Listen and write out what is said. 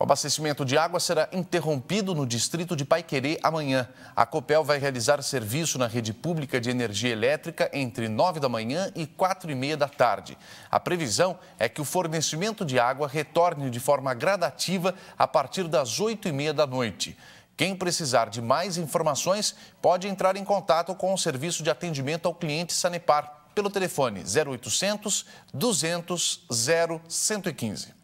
O abastecimento de água será interrompido no distrito de Paiquerê amanhã. A Copel vai realizar serviço na rede pública de energia elétrica entre 9 da manhã e 4 e meia da tarde. A previsão é que o fornecimento de água retorne de forma gradativa a partir das 8 e meia da noite. Quem precisar de mais informações pode entrar em contato com o Serviço de Atendimento ao Cliente Sanepar pelo telefone 0800 200 0115.